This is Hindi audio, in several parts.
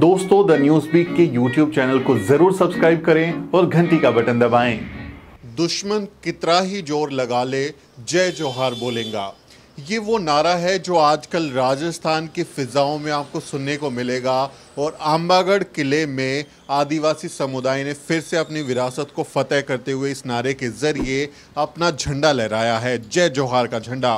दोस्तों द न्यूज वीक के यूट्यूब चैनल को जरूर सब्सक्राइब करें और घंटी का बटन दबाएं। दुश्मन कितना ही जोर लगा ले जय जोहार बोलेगा ये वो नारा है जो आजकल राजस्थान की फ़िज़ाओं में आपको सुनने को मिलेगा और आंबागढ़ किले में आदिवासी समुदाय ने फिर से अपनी विरासत को फतेह करते हुए इस नारे के ज़रिए अपना झंडा लहराया है जय जोहार का झंडा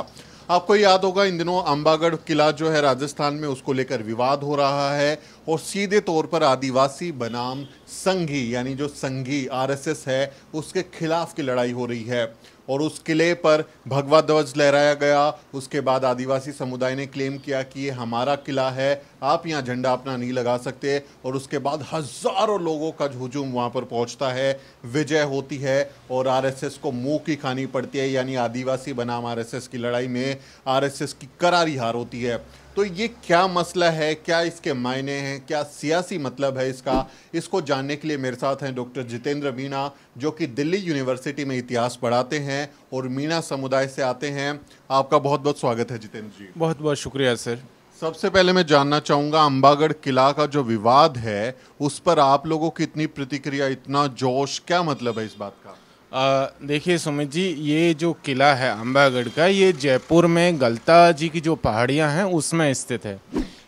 आपको याद होगा इन दिनों अम्बागढ़ किला जो है राजस्थान में उसको लेकर विवाद हो रहा है और सीधे तौर पर आदिवासी बनाम संघी यानी जो संघी आरएसएस है उसके खिलाफ की लड़ाई हो रही है और उस किले पर भगवा ध्वज लहराया गया उसके बाद आदिवासी समुदाय ने क्लेम किया कि ये हमारा किला है आप यहाँ झंडा अपना नहीं लगा सकते और उसके बाद हज़ारों लोगों का हजूम वहाँ पर पहुँचता है विजय होती है और आरएसएस को मुंह की खानी पड़ती है यानी आदिवासी बनाम आरएसएस की लड़ाई में आरएसएस की करारी हार होती है तो ये क्या मसला है क्या इसके मायने हैं क्या सियासी मतलब है इसका इसको जानने के लिए मेरे साथ हैं डॉक्टर जितेंद्र मीणा जो कि दिल्ली यूनिवर्सिटी में इतिहास पढ़ाते हैं और मीणा समुदाय से आते हैं आपका बहुत बहुत स्वागत है जितेंद्र जी बहुत बहुत शुक्रिया सर सबसे पहले मैं जानना चाहूँगा अम्बागढ़ किला का जो विवाद है उस पर आप लोगों की इतनी प्रतिक्रिया इतना जोश क्या मतलब है इस बात का देखिए सुमित जी ये जो किला है अम्बागढ़ का ये जयपुर में गलता जी की जो पहाड़ियाँ हैं उसमें स्थित है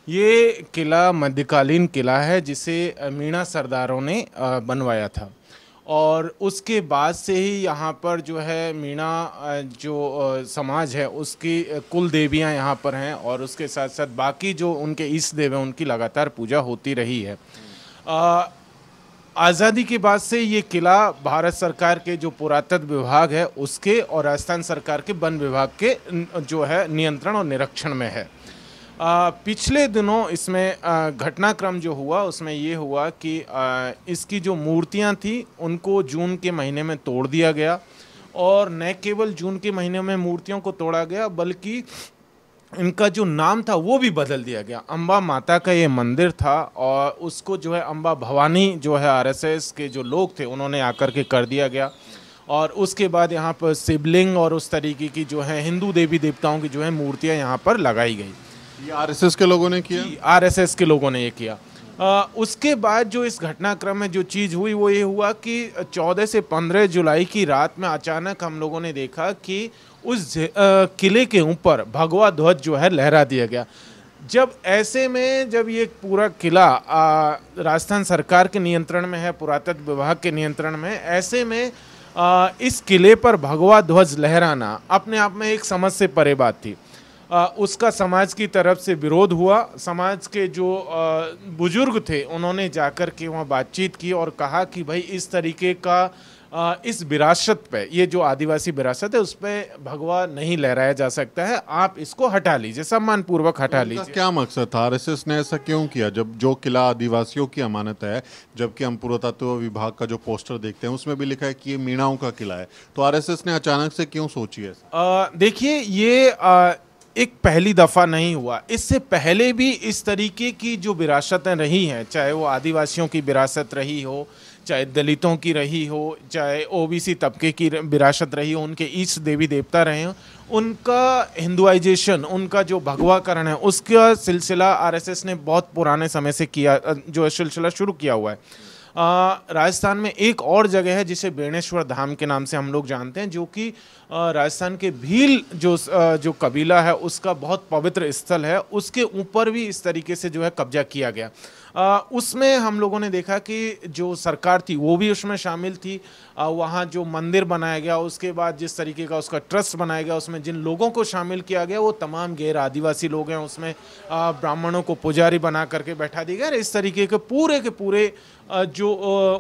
ये किला मध्यकालीन किला है जिसे मीणा सरदारों ने बनवाया था और उसके बाद से ही यहाँ पर जो है मीणा जो समाज है उसकी कुल देवियाँ यहाँ पर हैं और उसके साथ साथ बाकी जो उनके ईस्ट देव हैं उनकी लगातार पूजा होती रही है आज़ादी के बाद से ये किला भारत सरकार के जो पुरातत्व विभाग है उसके और राजस्थान सरकार के वन विभाग के जो है नियंत्रण और निरीक्षण में है आ, पिछले दिनों इसमें घटनाक्रम जो हुआ उसमें ये हुआ कि आ, इसकी जो मूर्तियां थी उनको जून के महीने में तोड़ दिया गया और न केवल जून के महीने में मूर्तियों को तोड़ा गया बल्कि इनका जो नाम था वो भी बदल दिया गया अम्बा माता का ये मंदिर था और उसको जो है अम्बा भवानी जो है आरएसएस के जो लोग थे उन्होंने आकर के कर दिया गया और उसके बाद यहाँ पर शिवलिंग और उस तरीके की जो है हिंदू देवी देवताओं की जो है मूर्तियाँ यहाँ पर लगाई गई ये एस के लोगों ने किया आर के लोगों ने ये किया आ, उसके बाद जो इस घटनाक्रम में जो चीज़ हुई वो ये हुआ कि 14 से 15 जुलाई की रात में अचानक हम लोगों ने देखा कि उस किले के ऊपर भगवा ध्वज जो है लहरा दिया गया जब ऐसे में जब ये पूरा किला राजस्थान सरकार के नियंत्रण में है पुरातत्व विभाग के नियंत्रण में ऐसे में आ, इस किले पर भगवा ध्वज लहराना अपने आप में एक समझ से परे बात थी आ, उसका समाज की तरफ से विरोध हुआ समाज के जो बुज़ुर्ग थे उन्होंने जाकर के वहाँ बातचीत की और कहा कि भाई इस तरीके का इस विरासत पे ये जो आदिवासी विरासत है उस पर भगवा नहीं लहराया जा सकता है आप इसको हटा लीजिए सम्मान पूर्वक हटा लीजिए क्या मकसद था आरएसएस ने ऐसा क्यों किया जब जो किला आदिवासियों की अमानत है जबकि हम पुरातत्व विभाग का जो पोस्टर देखते हैं उसमें भी लिखा है कि ये मीणाओं का किला है तो आर ने अचानक से क्यों सोची है देखिए ये आ, एक पहली दफ़ा नहीं हुआ इससे पहले भी इस तरीके की जो विरासतें रही हैं चाहे वो आदिवासियों की विरासत रही हो चाहे दलितों की रही हो चाहे ओबीसी तबके की विरासत रही हो उनके ईस्ट देवी देवता रहे हो उनका हिंदुआइजेशन उनका जो भगवाकरण है उसका सिलसिला आरएसएस ने बहुत पुराने समय से किया जो सिलसिला शुरू किया हुआ है राजस्थान में एक और जगह है जिसे बेणेश्वर धाम के नाम से हम लोग जानते हैं जो कि राजस्थान के भील जो जो कबीला है उसका बहुत पवित्र स्थल है उसके ऊपर भी इस तरीके से जो है कब्जा किया गया उसमें हम लोगों ने देखा कि जो सरकार थी वो भी उसमें शामिल थी वहाँ जो मंदिर बनाया गया उसके बाद जिस तरीके का उसका ट्रस्ट बनाया गया उसमें जिन लोगों को शामिल किया गया वो तमाम गैर आदिवासी लोग हैं उसमें ब्राह्मणों को पुजारी बना करके बैठा दिया गया इस तरीके के पूरे के पूरे जो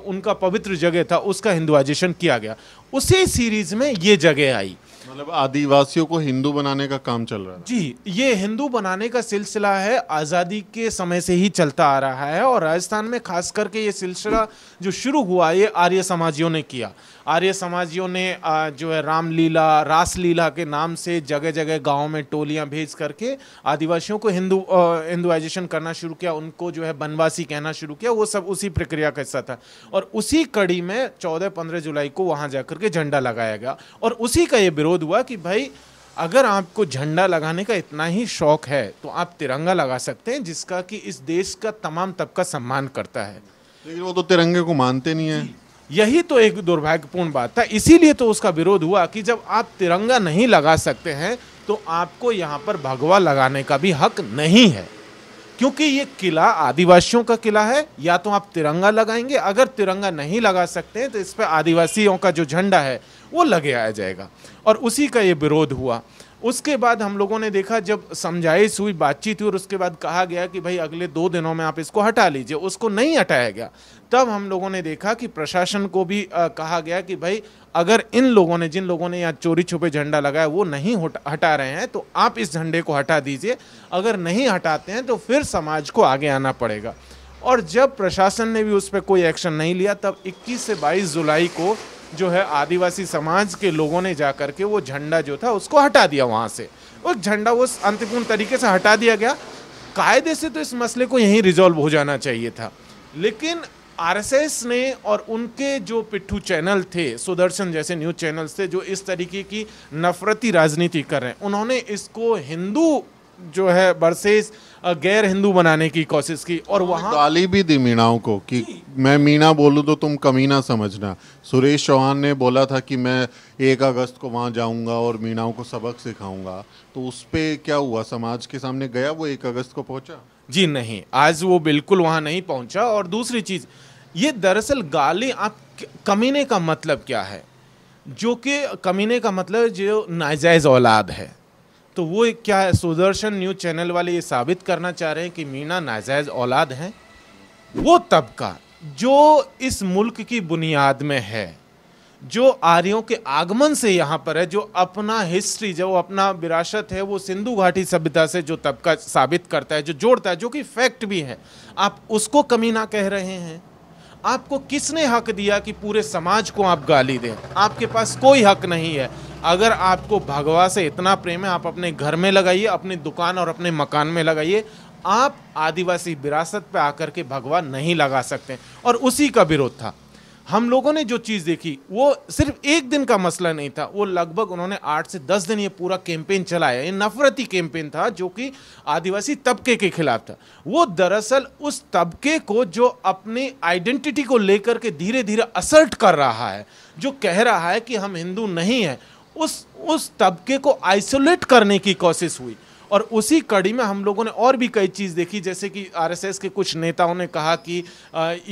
उनका पवित्र जगह था उसका हिंदुआइजेशन किया गया उसी सीरीज़ में ये जगह आई मतलब आदिवासियों को हिंदू बनाने का काम चल रहा है जी ये हिंदू बनाने का सिलसिला है आज़ादी के समय से ही चलता आ रहा है और राजस्थान में खास करके ये सिलसिला जो शुरू हुआ ये आर्य समाजियों ने किया आर्य समाजियों ने जो है रामलीला रासलीला के नाम से जगह जगह गाँव में टोलियां भेज करके आदिवासियों को हिंदू हिंदुआइजेशन करना शुरू किया उनको जो है बनवासी कहना शुरू किया वो सब उसी प्रक्रिया का हिस्सा था और उसी कड़ी में चौदह पंद्रह जुलाई को वहां जाकर के झंडा लगाया गया और उसी का ये विरोध हुआ कि भाई अगर आपको झंडा लगाने का इतना ही शौक है तो आप तिरंगा लगा सकते हैं जिसका कि इस देश का तमाम तबका सम्मान करता है लेकिन वो तो तिरंगे को मानते नहीं है यही तो एक दुर्भाग्यपूर्ण बात था इसीलिए तो उसका विरोध हुआ कि जब आप तिरंगा नहीं लगा सकते हैं तो आपको यहाँ पर भगवा लगाने का भी हक नहीं है क्योंकि ये किला आदिवासियों का किला है या तो आप तिरंगा लगाएंगे अगर तिरंगा नहीं लगा सकते हैं तो इस पर आदिवासियों का जो झंडा है वो लगे आया जाएगा और उसी का ये विरोध हुआ उसके बाद हम लोगों ने देखा जब समझाइश हुई बातचीत हुई और उसके बाद कहा गया कि भाई अगले दो दिनों में आप इसको हटा लीजिए उसको नहीं हटाया गया तब हम लोगों ने देखा कि प्रशासन को भी आ, कहा गया कि भाई अगर इन लोगों ने जिन लोगों ने यहाँ चोरी छुपे झंडा लगाया वो नहीं हटा रहे हैं तो आप इस झंडे को हटा दीजिए अगर नहीं हटाते हैं तो फिर समाज को आगे आना पड़ेगा और जब प्रशासन ने भी उस पर कोई एक्शन नहीं लिया तब 21 से 22 जुलाई को जो है आदिवासी समाज के लोगों ने जा करके वो झंडा जो था उसको हटा दिया वहाँ से वो झंडा वो अंतिपूर्ण तरीके से हटा दिया गया कायदे से तो इस मसले को यहीं रिजॉल्व हो जाना चाहिए था लेकिन आरएसएस ने और उनके जो पिट्ठू चैनल थे सुदर्शन जैसे न्यूज़ चैनल्स थे जो इस तरीके की नफरती राजनीति कर रहे हैं उन्होंने इसको हिंदू जो है बरसेस गैर हिंदू बनाने की कोशिश की और वहाँ गाली भी दी मीणाओं को कि मैं मीणा बोलूँ तो तुम कमीना समझना सुरेश चौहान ने बोला था कि मैं एक अगस्त को वहाँ जाऊँगा और मीणाओं को सबक सिखाऊंगा तो उस पर क्या हुआ समाज के सामने गया वो एक अगस्त को पहुँचा जी नहीं आज वो बिल्कुल वहाँ नहीं पहुँचा और दूसरी चीज़ ये दरअसल गाली आप कमीने का मतलब क्या है जो कि कमीने का मतलब जो नाजायज़ औलाद है तो वो क्या है सुदर्शन न्यूज चैनल वाले ये साबित करना चाह रहे हैं कि मीना नाजायज औलाद हैं वो तबका जो इस मुल्क की बुनियाद में है जो आर्यों के आगमन से यहाँ पर है जो अपना हिस्ट्री जो अपना विरासत है वो सिंधु घाटी सभ्यता से जो तबका साबित करता है जो जोड़ता है जो कि फैक्ट भी है आप उसको कमीना कह रहे हैं आपको किसने हक दिया कि पूरे समाज को आप गाली दें आपके पास कोई हक नहीं है अगर आपको भगवा से इतना प्रेम है आप अपने घर में लगाइए अपनी दुकान और अपने मकान में लगाइए आप आदिवासी विरासत पे आकर के भगवा नहीं लगा सकते और उसी का विरोध था हम लोगों ने जो चीज़ देखी वो सिर्फ एक दिन का मसला नहीं था वो लगभग उन्होंने आठ से दस दिन ये पूरा कैंपेन चलाया ये नफरती कैंपेन था जो कि आदिवासी तबके के खिलाफ था वो दरअसल उस तबके को जो अपनी आइडेंटिटी को लेकर के धीरे धीरे असर्ट कर रहा है जो कह रहा है कि हम हिंदू नहीं हैं उस उस तबके को आइसोलेट करने की कोशिश हुई और उसी कड़ी में हम लोगों ने और भी कई चीज़ देखी जैसे कि आरएसएस के कुछ नेताओं ने कहा कि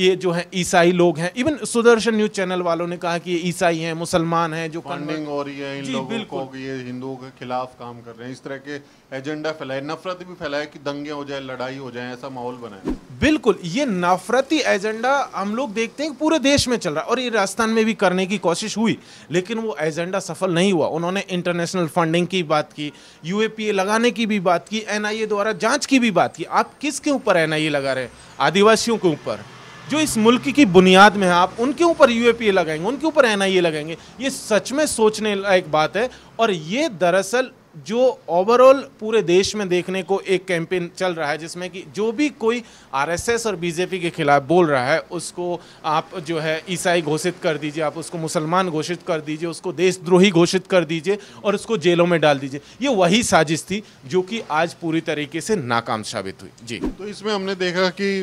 ये जो है ईसाई लोग हैं इवन सुदर्शन न्यूज चैनल वालों ने कहा कि ये ईसाई हैं मुसलमान हैं जो फंडिंग हो रही है इन लोगों को ये हिंदुओं के खिलाफ काम कर रहे हैं इस तरह के एजेंडा फैलाए नफरत भी फैलाए कि दंगे हो जाए लड़ाई हो जाए ऐसा माहौल बनाए बिल्कुल ये नफरती एजेंडा हम लोग देखते हैं पूरे देश में चल रहा है और ये राजस्थान में भी करने की कोशिश हुई लेकिन वो एजेंडा सफल नहीं हुआ उन्होंने इंटरनेशनल फंडिंग की बात की यूएपीए लगाने की भी बात की एन द्वारा जाँच की भी बात की आप किसके ऊपर एन लगा रहे हैं आदिवासियों के ऊपर जो इस मुल्क की बुनियाद में है आप उनके ऊपर यूएपीए लगाएंगे उनके ऊपर एनआईए लगाएंगे ये सच में सोचने लायक बात है और ये दरअसल जो ओवरऑल पूरे देश में देखने को एक कैंपेन चल रहा है जिसमें कि जो भी कोई आरएसएस और बीजेपी के खिलाफ बोल रहा है उसको आप जो है ईसाई घोषित कर दीजिए आप उसको मुसलमान घोषित कर दीजिए उसको देशद्रोही घोषित कर दीजिए और उसको जेलों में डाल दीजिए ये वही साजिश थी जो कि आज पूरी तरीके से नाकाम साबित हुई जी तो इसमें हमने देखा कि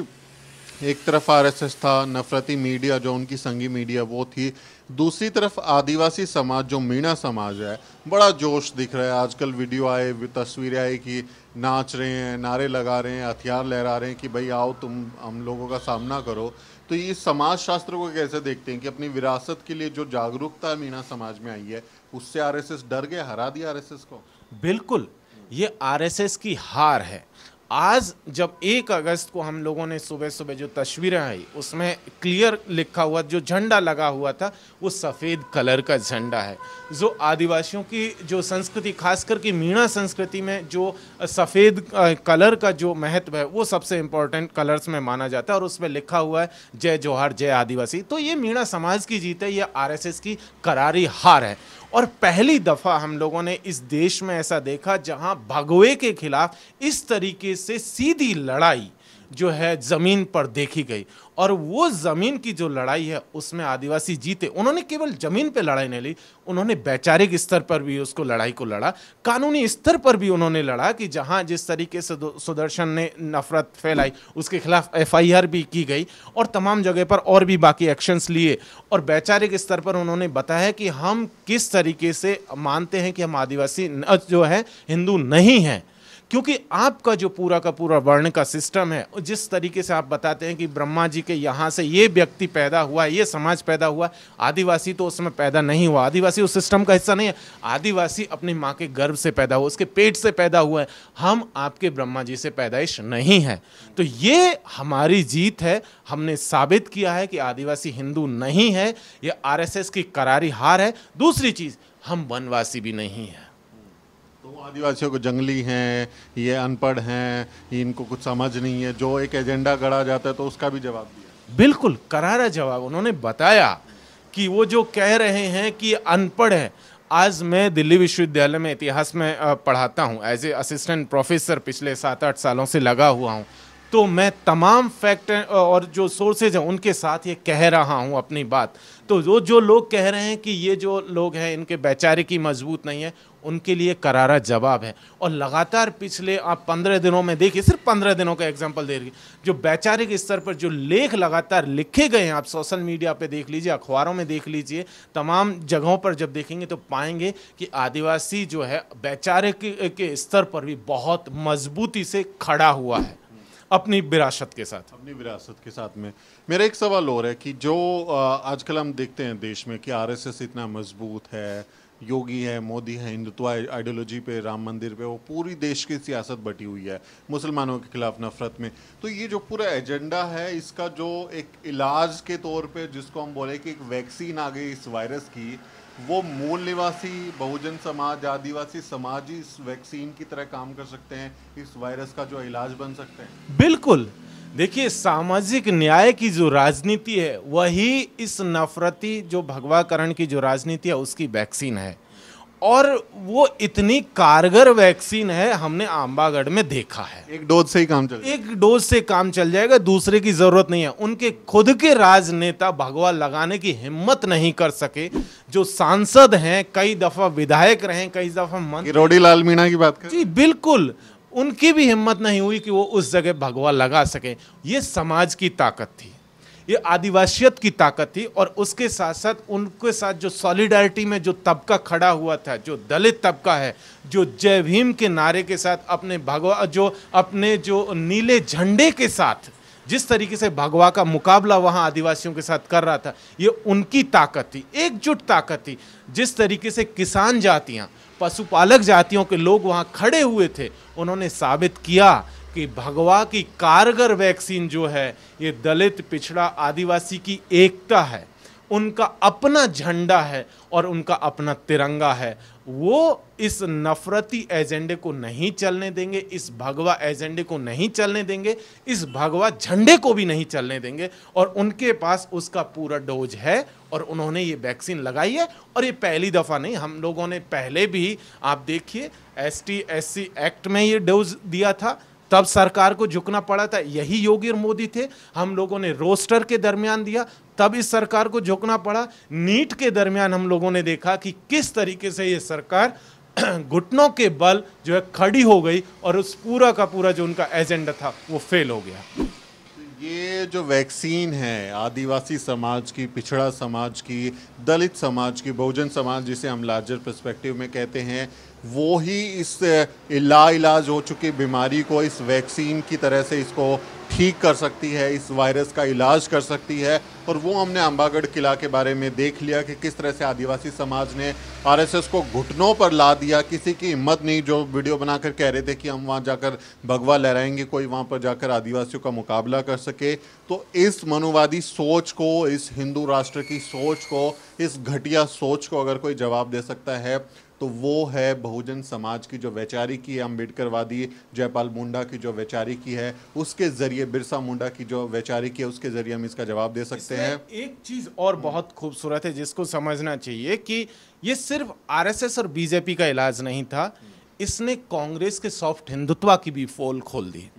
एक तरफ आरएसएस था नफरती मीडिया जो उनकी संगी मीडिया वो थी दूसरी तरफ आदिवासी समाज जो मीणा समाज है बड़ा जोश दिख रहा है आजकल वीडियो आए तस्वीरें आए कि नाच रहे हैं नारे लगा रहे हैं हथियार लहरा रहे हैं कि भाई आओ तुम हम लोगों का सामना करो तो ये समाज शास्त्र को कैसे देखते हैं कि अपनी विरासत के लिए जो जागरूकता मीणा समाज में आई है उससे आर डर गए हरा दिया आर को बिल्कुल ये आर की हार है आज जब एक अगस्त को हम लोगों ने सुबह सुबह जो तस्वीरें आई उसमें क्लियर लिखा हुआ जो झंडा लगा हुआ था वो सफ़ेद कलर का झंडा है जो आदिवासियों की जो संस्कृति खास करके मीणा संस्कृति में जो सफ़ेद कलर का जो महत्व है वो सबसे इम्पोर्टेंट कलर्स में माना जाता है और उसमें लिखा हुआ है जय जौहर जय आदिवासी तो ये मीणा समाज की जीत है ये आर की करारी हार है और पहली दफ़ा हम लोगों ने इस देश में ऐसा देखा जहां भगवे के खिलाफ इस तरीके से सीधी लड़ाई जो है ज़मीन पर देखी गई और वो ज़मीन की जो लड़ाई है उसमें आदिवासी जीते उन्होंने केवल ज़मीन पे लड़ाई नहीं ली उन्होंने वैचारिक स्तर पर भी उसको लड़ाई को लड़ा कानूनी स्तर पर भी उन्होंने लड़ा कि जहाँ जिस तरीके से सुदर्शन ने नफरत फैलाई उसके खिलाफ एफ भी की गई और तमाम जगह पर और भी बाकी एक्शंस लिए और वैचारिक स्तर पर उन्होंने बताया कि हम किस तरीके से मानते हैं कि हम आदिवासी जो है हिंदू नहीं हैं क्योंकि आपका जो पूरा का पूरा वर्ण का सिस्टम है जिस तरीके से आप बताते हैं कि ब्रह्मा जी के यहाँ से ये व्यक्ति पैदा हुआ ये समाज पैदा हुआ आदिवासी तो उसमें पैदा नहीं हुआ आदिवासी उस सिस्टम का हिस्सा नहीं है आदिवासी अपनी माँ के गर्भ से पैदा हुआ उसके पेट से पैदा हुआ है हम आपके ब्रह्मा जी से पैदाइश नहीं है तो ये हमारी जीत है हमने साबित किया है कि आदिवासी हिंदू नहीं है ये आर की करारी हार है दूसरी चीज़ हम वनवासी भी नहीं हैं तो आदिवासियों को जंगली हैं ये अनपढ़ हैं इनको कुछ समझ नहीं है जो एक एजेंडा गढ़ा जाता है तो उसका भी जवाब दिया बिल्कुल करारा जवाब उन्होंने बताया कि वो जो कह रहे हैं कि अनपढ़ है आज मैं दिल्ली विश्वविद्यालय में इतिहास में पढ़ाता हूँ एज ए असिस्टेंट प्रोफेसर पिछले सात आठ सालों से लगा हुआ हूँ तो मैं तमाम फैक्ट और जो सोर्सेज हैं उनके साथ ये कह रहा हूँ अपनी बात तो वो जो लोग कह रहे हैं कि ये जो लोग हैं इनके की मजबूत नहीं है उनके लिए करारा जवाब है और लगातार पिछले आप पंद्रह दिनों में देखिए सिर्फ पंद्रह दिनों का एग्जाम्पल दे रही जो वैचारिक स्तर पर जो लेख लगातार लिखे गए हैं आप सोशल मीडिया पे देख लीजिए अखबारों में देख लीजिए तमाम जगहों पर जब देखेंगे तो पाएंगे कि आदिवासी जो है वैचारिक के स्तर पर भी बहुत मजबूती से खड़ा हुआ है अपनी विरासत के साथ अपनी विरासत के साथ में मेरा एक सवाल और है कि जो आजकल हम देखते हैं देश में कि आरएसएस इतना मजबूत है योगी है मोदी है हिंदुत्व आइडियोलॉजी पे राम मंदिर पे वो पूरी देश की सियासत बटी हुई है मुसलमानों के खिलाफ नफरत में तो ये जो पूरा एजेंडा है इसका जो एक इलाज के तौर पे जिसको हम बोले कि एक वैक्सीन आ गई इस वायरस की वो मूल निवासी बहुजन समाज आदिवासी समाज ही इस वैक्सीन की तरह काम कर सकते हैं इस वायरस का जो इलाज बन सकते हैं बिल्कुल देखिए सामाजिक न्याय की जो राजनीति है वही इस नफरती जो भगवाकरण की जो राजनीति है उसकी वैक्सीन है और वो इतनी कारगर वैक्सीन है हमने आंबागढ़ में देखा है एक डोज से ही काम चल एक डोज से काम चल जाएगा दूसरे की जरूरत नहीं है उनके खुद के राजनेता भगवा लगाने की हिम्मत नहीं कर सके जो सांसद हैं कई दफा विधायक रहे कई दफा मंत्री रोडी लाल मीणा की बात कर जी बिल्कुल उनकी भी हिम्मत नहीं हुई कि वो उस जगह भगवा लगा सकें ये समाज की ताकत थी ये आदिवासियत की ताकत थी और उसके साथ साथ उनके साथ जो सॉलिडारिटी में जो तबका खड़ा हुआ था जो दलित तबका है जो जय भीम के नारे के साथ अपने भगवा जो अपने जो नीले झंडे के साथ जिस तरीके से भगवा का मुकाबला वहाँ आदिवासियों के साथ कर रहा था ये उनकी ताकत थी एकजुट ताकत थी जिस तरीके से किसान जातियाँ पशुपालक जातियों के लोग वहाँ खड़े हुए थे उन्होंने साबित किया कि भगवा की कारगर वैक्सीन जो है ये दलित पिछड़ा आदिवासी की एकता है उनका अपना झंडा है और उनका अपना तिरंगा है वो इस नफरती एजेंडे को नहीं चलने देंगे इस भगवा एजेंडे को नहीं चलने देंगे इस भगवा झंडे को भी नहीं चलने देंगे और उनके पास उसका पूरा डोज है और उन्होंने ये वैक्सीन लगाई है और ये पहली दफ़ा नहीं हम लोगों ने पहले भी आप देखिए एस टी एक्ट में ये डोज दिया था तब सरकार को झुकना पड़ा था यही योगी और मोदी थे हम लोगों ने रोस्टर के दरमियान दिया तब इस सरकार को झुकना पड़ा नीट के दरमियान हम लोगों ने देखा कि किस तरीके से ये सरकार घुटनों के बल जो है खड़ी हो गई और उस पूरा का पूरा जो उनका एजेंडा था वो फेल हो गया तो ये जो वैक्सीन है आदिवासी समाज की पिछड़ा समाज की दलित समाज की बहुजन समाज जिसे हम लार्जर पर्सपेक्टिव में कहते हैं वो ही इस इलाज हो चुकी बीमारी को इस वैक्सीन की तरह से इसको ठीक कर सकती है इस वायरस का इलाज कर सकती है और वो हमने अम्बागढ़ किला के बारे में देख लिया कि किस तरह से आदिवासी समाज ने आरएसएस को घुटनों पर ला दिया किसी की हिम्मत नहीं जो वीडियो बनाकर कह रहे थे कि हम वहाँ जाकर भगवा लहराएंगे कोई वहाँ पर जाकर आदिवासियों का मुकाबला कर सके तो इस मनुवादी सोच को इस हिंदू राष्ट्र की सोच को इस घटिया सोच को अगर कोई जवाब दे सकता है तो वो है बहुजन समाज की जो वैचारिकी है अम्बेडकरवादी जयपाल मुंडा की जो वैचारिकी है उसके जरिए बिरसा मुंडा की जो वैचारिकी है उसके जरिए हम इसका जवाब दे सकते हैं एक चीज़ और बहुत खूबसूरत है जिसको समझना चाहिए कि ये सिर्फ आर और बीजेपी का इलाज नहीं था इसने कांग्रेस के सॉफ्ट हिंदुत्व की भी फोल खोल दी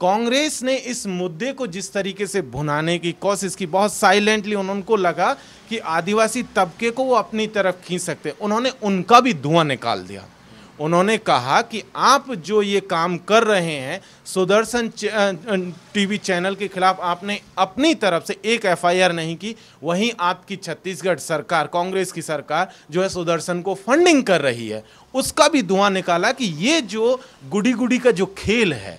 कांग्रेस ने इस मुद्दे को जिस तरीके से भुनाने की कोशिश की बहुत साइलेंटली उनको लगा कि आदिवासी तबके को वो अपनी तरफ खींच सकते उन्होंने उनका भी धुआं निकाल दिया उन्होंने कहा कि आप जो ये काम कर रहे हैं सुदर्शन टीवी चैनल के खिलाफ आपने अपनी तरफ से एक एफआईआर नहीं की वहीं आपकी छत्तीसगढ़ सरकार कांग्रेस की सरकार जो है सुदर्शन को फंडिंग कर रही है उसका भी धुआं निकाला कि ये जो गुडी गुडी का जो खेल है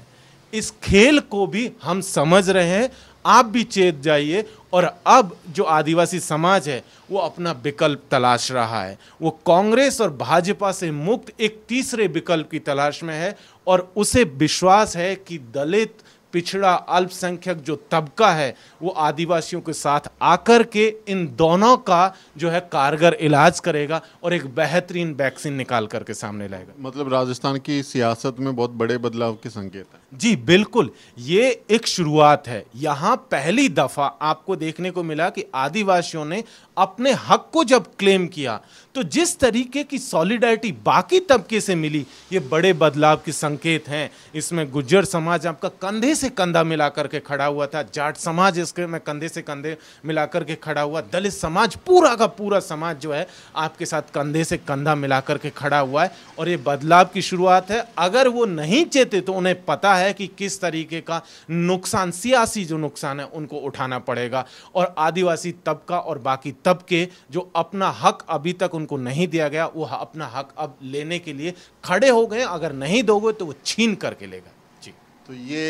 इस खेल को भी हम समझ रहे हैं आप भी चेत जाइए और अब जो आदिवासी समाज है वो अपना विकल्प तलाश रहा है वो कांग्रेस और भाजपा से मुक्त एक तीसरे विकल्प की तलाश में है और उसे विश्वास है कि दलित पिछड़ा अल्पसंख्यक जो तबका है वो आदिवासियों के साथ आकर के इन दोनों का जो है कारगर इलाज करेगा और एक बेहतरीन वैक्सीन निकाल करके सामने लाएगा मतलब राजस्थान की सियासत में बहुत बड़े बदलाव के संकेत है जी बिल्कुल ये एक शुरुआत है यहाँ पहली दफ़ा आपको देखने को मिला कि आदिवासियों ने अपने हक को जब क्लेम किया तो जिस तरीके की सॉलिडारिटी बाकी तबके से मिली ये बड़े बदलाव के संकेत हैं इसमें गुज्जर समाज आपका कंधे से कंधा मिला करके खड़ा हुआ था जाट समाज इसके में कंधे से कंधे मिला करके खड़ा हुआ दलित समाज पूरा का पूरा समाज जो है आपके साथ कंधे से कंधा मिला करके खड़ा हुआ है और ये बदलाव की शुरुआत है अगर वो नहीं चेते तो उन्हें पता है कि किस तरीके का नुकसान सियासी जो नुकसान है उनको उठाना पड़ेगा और आदिवासी तबका और बाकी तब तबके जो अपना हक अभी तक उनको नहीं दिया गया वो अपना हक अब लेने के लिए खड़े हो गए अगर नहीं दोगे तो वो छीन करके लेगा जी तो ये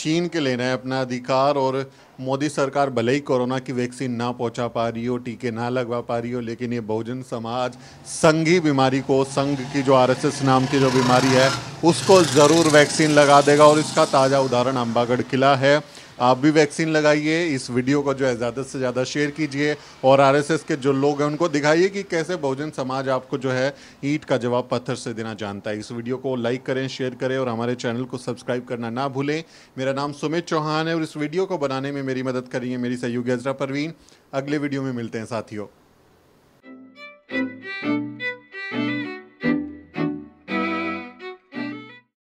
छीन के लेना है अपना अधिकार और मोदी सरकार भले ही कोरोना की वैक्सीन ना पहुंचा पा रही हो टीके ना लगवा पा रही हो लेकिन ये बहुजन समाज संघी बीमारी को संघ की जो आरएसएस नाम की जो बीमारी है उसको ज़रूर वैक्सीन लगा देगा और इसका ताज़ा उदाहरण अम्बागढ़ किला है आप भी वैक्सीन लगाइए इस वीडियो को जो है ज़्यादा से ज़्यादा शेयर कीजिए और आरएसएस के जो लोग हैं उनको दिखाइए कि कैसे बहुजन समाज आपको जो है ईट का जवाब पत्थर से देना जानता है इस वीडियो को लाइक करें शेयर करें और हमारे चैनल को सब्सक्राइब करना ना भूलें मेरा नाम सुमित चौहान है और इस वीडियो को बनाने में मेरी मदद करिए मेरी सहयोगी अजरा परवीन अगले वीडियो में मिलते हैं साथियों